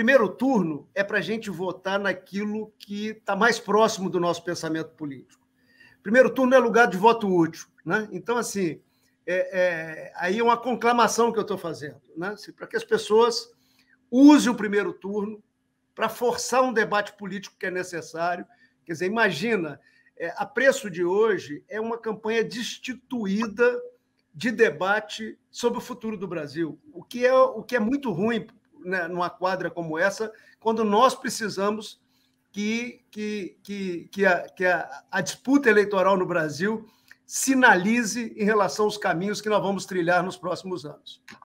primeiro turno é para a gente votar naquilo que está mais próximo do nosso pensamento político. Primeiro turno é lugar de voto útil. Né? Então, assim, é, é, aí é uma conclamação que eu estou fazendo, né? Assim, para que as pessoas usem o primeiro turno para forçar um debate político que é necessário. Quer dizer, imagina, é, a preço de hoje é uma campanha destituída de debate sobre o futuro do Brasil, o que é, o que é muito ruim né, numa quadra como essa, quando nós precisamos que, que, que, que, a, que a, a disputa eleitoral no Brasil sinalize em relação aos caminhos que nós vamos trilhar nos próximos anos.